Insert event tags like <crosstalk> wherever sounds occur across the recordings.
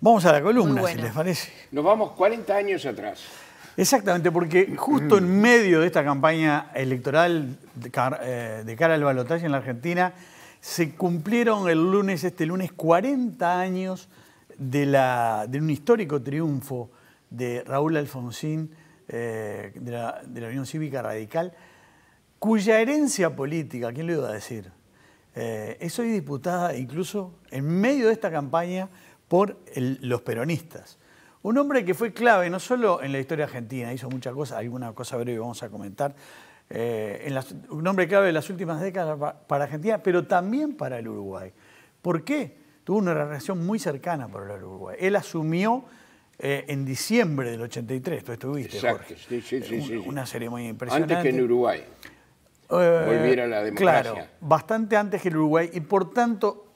Vamos a la columna, si les parece. Nos vamos 40 años atrás. Exactamente, porque justo en medio de esta campaña electoral eh, de cara al balotaje en la Argentina, se cumplieron el lunes, este lunes, 40 años de, la, de un histórico triunfo de Raúl Alfonsín eh, de, la, Unión Cívica Radical, cuya herencia política, ¿quién lo iba a decir? Eh, es hoy incluso en medio de esta campaña por los peronistas. Un hombre que fue clave no solo en la historia argentina, hizo muchas cosas, alguna cosa breve vamos a comentar, eh, un hombre clave de las últimas décadas para Argentina, pero también para el Uruguay. ¿Por qué? Tuvo una relación muy cercana por el Uruguay. Él asumió eh, en diciembre del 83, tú estuviste, Jorge. Sí, sí, sí, eh, sí, Una ceremonia impresionante. Antes que en Uruguay. volviera la democracia. Claro, bastante antes que el Uruguay y por tanto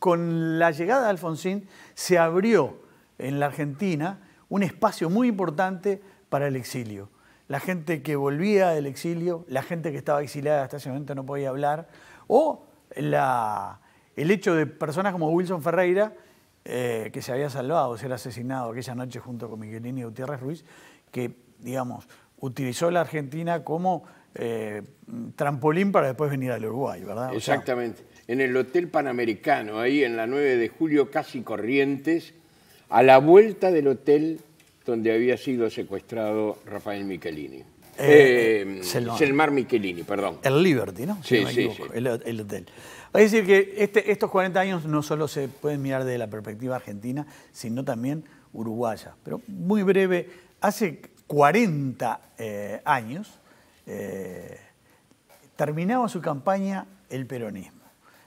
con la llegada de Alfonsín se abrió en la Argentina un espacio muy importante para el exilio. La gente que volvía del exilio, la gente que estaba exiliada hasta ese momento no podía hablar, o el hecho de personas como Wilson Ferreira, eh, que se había salvado ser asesinado aquella noche junto con Miguelini y Gutiérrez Ruiz, que, digamos, utilizó la Argentina como eh, trampolín para después venir al Uruguay, ¿verdad? Exactamente en el Hotel Panamericano, ahí en la 9 de julio, casi corrientes, a la vuelta del hotel donde había sido secuestrado Rafael Michelini. Eh, eh, Selmar Michelini, perdón. El Liberty, ¿no? sí, El, hotel. Es decir, que este, estos 40 años no solo se pueden mirar desde la perspectiva argentina, sino también uruguaya. Pero muy breve, hace 40 eh, años terminaba su campaña el peronismo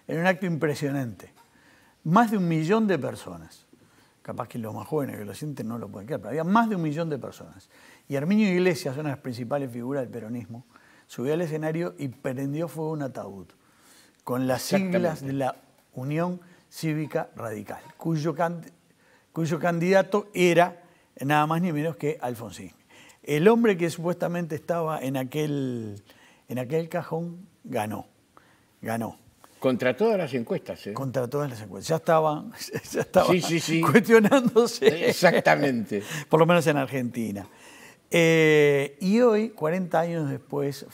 en un acto impresionante. Más de un millón de personas. Capaz que los más jóvenes que lo sienten no lo pueden creer, pero había más de un millón de personas. Y Arminio Iglesias, una de las principales figuras del peronismo, subió al escenario y prendió fuego un ataúd con las siglas de la Unión Cívica Radical, cuyo, cuyo candidato era nada más ni menos que Alfonsín. El hombre que supuestamente estaba en aquel, en aquel cajón ganó, ganó. Contra todas las encuestas. ¿eh? Contra todas las encuestas. Ya estaban, <laughs> cuestionándose. Exactamente. <laughs> Por lo menos en Argentina. Eh, y hoy, 40 años después,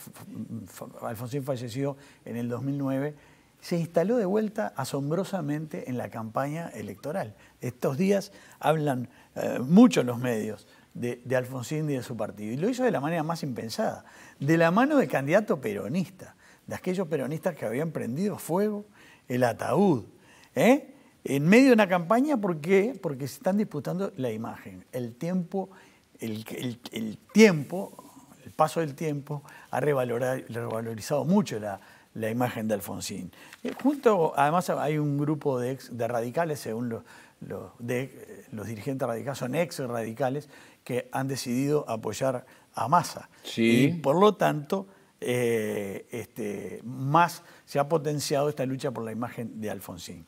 Alfonsín falleció en el 2009, se instaló de vuelta asombrosamente en la campaña electoral. Estos días hablan eh, mucho los medios de, de Alfonsín y de su partido. Y lo hizo de la manera más impensada, de la mano del candidato peronista de aquellos peronistas que habían prendido fuego el ataúd, ¿eh? en medio de una campaña, ¿por qué? Porque se están disputando la imagen, el tiempo, el, tiempo, el paso del tiempo ha revalorizado mucho la, imagen de Alfonsín. Eh, junto, además hay un grupo de, ex, radicales, según los, eh, los dirigentes radicales, son ex radicales, que han decidido apoyar a Massa. Y por lo tanto eh, este, más se ha potenciado esta lucha por la imagen de Alfonsín.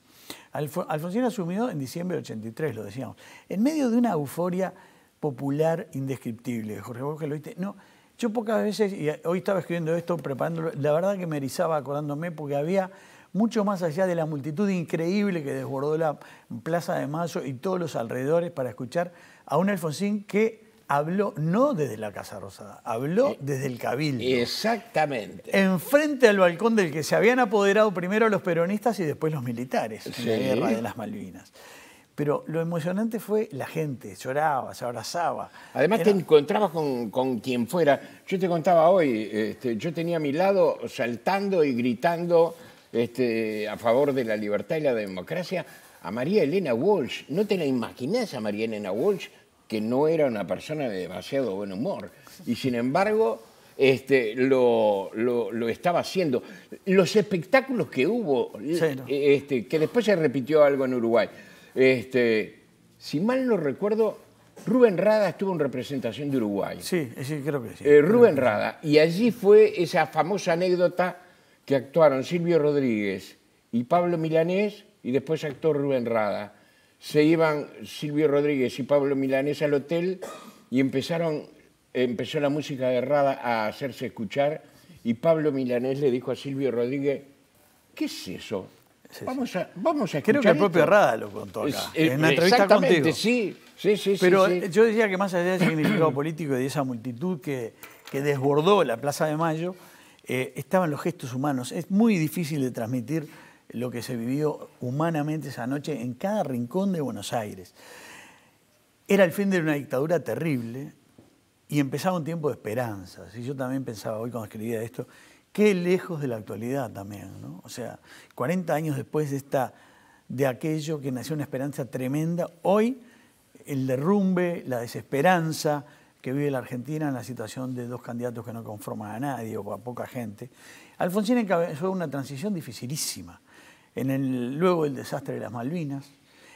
Alfonsín asumió en diciembre de 83, lo decíamos, en medio de una euforia popular indescriptible. Jorge Borges No, yo pocas veces, y hoy estaba escribiendo esto, preparándolo, la verdad que me erizaba acordándome porque había mucho más allá de la multitud increíble que desbordó la Plaza de Mayo y todos los alrededores para escuchar a un Alfonsín que habló no desde la Casa Rosada, habló eh, desde el Cabildo. Exactamente. Enfrente al balcón del que se habían apoderado primero los peronistas y después los militares en la guerra de las Malvinas. Pero lo emocionante fue la gente, lloraba, se abrazaba. Además te encontrabas con, quien fuera. Yo te contaba hoy, este, yo tenía a mi lado saltando y gritando este, a favor de la libertad y la democracia a María Elena Walsh. ¿No te la imaginás a María Elena Walsh? que no era una persona de demasiado buen humor. Y sin embargo, este, lo, estaba haciendo. Los espectáculos que hubo, eh, este, que después se repitió algo en Uruguay. Este, si mal no recuerdo, Rubén Rada estuvo en representación de Uruguay. Sí, sí creo que sí. Eh, Rubén Rada. Y allí fue esa famosa anécdota que actuaron Silvio Rodríguez y Pablo Milanés y después actuó Rubén Rada se iban Silvio Rodríguez y Pablo Milanés al hotel y empezaron, empezó la música de a hacerse escuchar y Pablo Milanés le dijo a Silvio Rodríguez, ¿qué es eso? vamos a, vamos a escuchar Creo que el propio lo contó acá, en la eh, entrevista exactamente, contigo. Sí, sí, sí. Pero eh, yo decía que más allá del significado <clears throat> político de esa multitud que, que desbordó la Plaza de Mayo, eh, estaban los gestos humanos. Es muy difícil de transmitir lo que se vivió humanamente esa noche en cada rincón de Buenos Aires. Era el fin de una dictadura terrible y empezaba un tiempo de esperanza. Y yo también pensaba hoy cuando escribía esto, qué lejos de la actualidad también, ¿no? O sea, 40 años después de, de aquello que nació una esperanza tremenda, hoy el derrumbe, la desesperanza que vive la Argentina en la situación de dos candidatos que no conforman a nadie o a poca gente. Alfonsín encabezó una transición dificilísima luego del desastre de las Malvinas,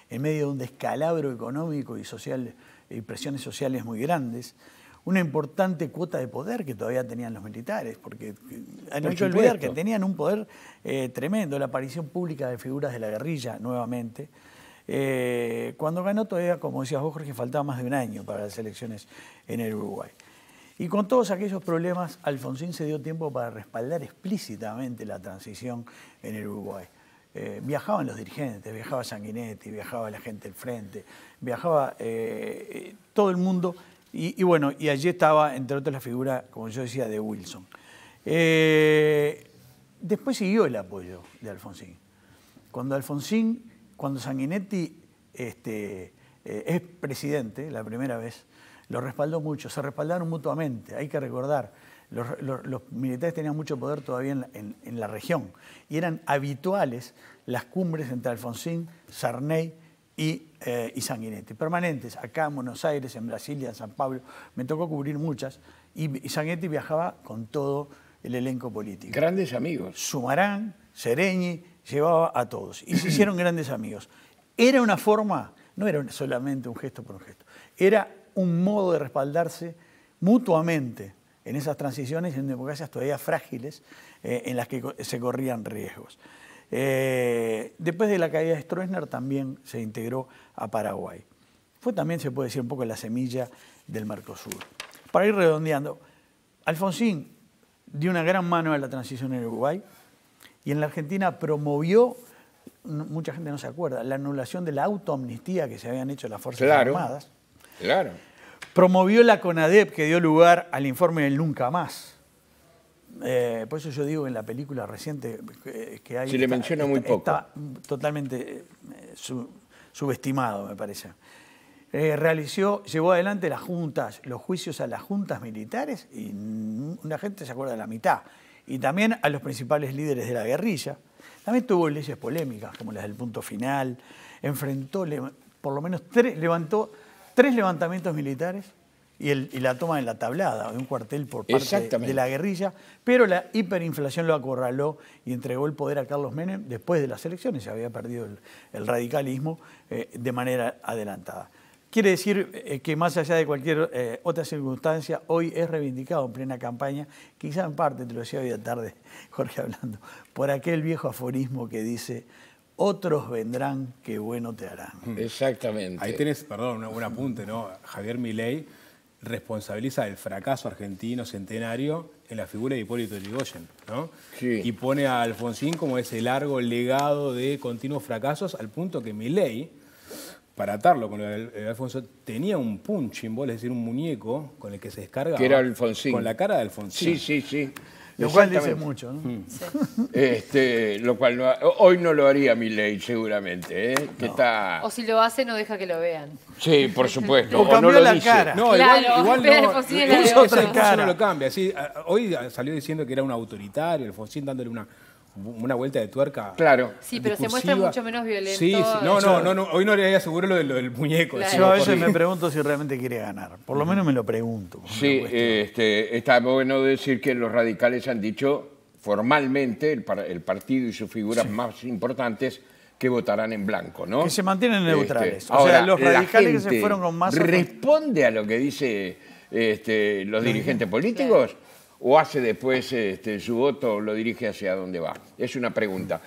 en medio de un descalabro económico y social y presiones sociales muy grandes, una importante cuota de poder que todavía tenían los militares, porque eh, han hecho que olvidar que tenían un poder eh, tremendo, la aparición pública de figuras de la guerrilla nuevamente. Eh, cuando ganó todavía, como decías vos, Jorge, faltaba más de un año para las elecciones en el Uruguay. Y con todos aquellos problemas, Alfonsín se dio tiempo para respaldar explícitamente la transición en el Uruguay. Eh, viajaban los dirigentes, viajaba Sanguinetti, viajaba la gente del frente, viajaba eh, eh, todo el mundo. Y, bueno, y allí estaba, entre otras, la figura, como yo decía, de Wilson. después siguió el apoyo de Alfonsín. Cuando Alfonsín, cuando Sanguinetti este, es presidente, la primera vez, lo respaldó mucho, se respaldaron mutuamente, hay que recordar. Los, militares tenían mucho poder todavía en la, región y eran habituales las cumbres entre Alfonsín, Sarney y, eh, Sanguinetti, permanentes, acá en Buenos Aires, en Brasilia, en San Pablo, me tocó cubrir muchas y, y Sanguinetti viajaba con todo el elenco político. Grandes amigos. Sumarán, Sereñi, llevaba a todos y se hicieron grandes amigos. Era una forma, no era solamente un gesto por un gesto, era un modo de respaldarse mutuamente en esas transiciones en democracias todavía frágiles eh, en las que se corrían riesgos. Eh, después de la caída de Stroessner también se integró a Paraguay. Fue también, se puede decir, un poco la semilla del Mercosur. Para ir redondeando, Alfonsín dio una gran mano a la transición en Uruguay y en la Argentina promovió, mucha gente no se acuerda, la anulación de la autoamnistía que se habían hecho las Fuerzas claro, Armadas. Claro. Promovió la CONADEP que dio lugar al informe del Nunca Más. Eh, por eso yo digo en la película reciente eh, que hay... Se le menciona muy poco. Está totalmente eh, subestimado, me parece. realizó, llevó adelante las juntas, los juicios a las juntas militares y una gente se acuerda de la mitad. Y también a los principales líderes de la guerrilla. También tuvo leyes polémicas, como las del punto final. Enfrentó, por lo menos tres, levantó tres levantamientos militares y, la toma de la tablada, de un cuartel por parte de, la guerrilla, pero la hiperinflación lo acorraló y entregó el poder a Carlos Menem después de las elecciones, se había perdido el, radicalismo eh, de manera adelantada. Quiere decir eh, que más allá de cualquier eh, otra circunstancia, hoy es reivindicado en plena campaña, quizá en parte, te lo decía hoy de tarde <laughs> Jorge hablando, por aquel viejo aforismo que dice otros vendrán que bueno te harán. <laughs> Exactamente. Ahí tenés, perdón, un, apunte, ¿no? Javier Milei responsabiliza el fracaso argentino centenario en la figura de Hipólito Yrigoyen, ¿no? Sí. Y pone a Alfonsín como ese largo legado de continuos fracasos al punto que Milei, para atarlo con el, de Alfonso, tenía un punching ball, es decir, un muñeco con el que se descarga. Que era Alfonsín. Con la cara de Alfonsín. Sí, sí, sí. Lo cual dice mucho. ¿no? Mm. Este, lo cual hoy no lo haría mi ley, seguramente. ¿eh? Que está... O si lo hace, no deja que lo vean. Sí, por supuesto. O, cambió no la cara. No, igual, igual no, no lo cambia. Sí, hoy salió diciendo que era un autoritario, el Alfonsín dándole una una vuelta de tuerca. Claro. Sí, pero se muestra mucho menos violento. Sí, No, no, no, hoy no le aseguro lo, del muñeco. Yo a veces me pregunto si realmente quiere ganar. Por lo menos me lo pregunto. Sí, este, está bueno decir que los radicales han dicho formalmente, el, partido y sus figuras más importantes que votarán en blanco, ¿no? Que se mantienen neutrales. Este, o sea, los radicales que se fueron con más... ¿Responde a lo que dice este, los dirigentes políticos? o hace después este, su voto, lo dirige hacia dónde va? Es una pregunta.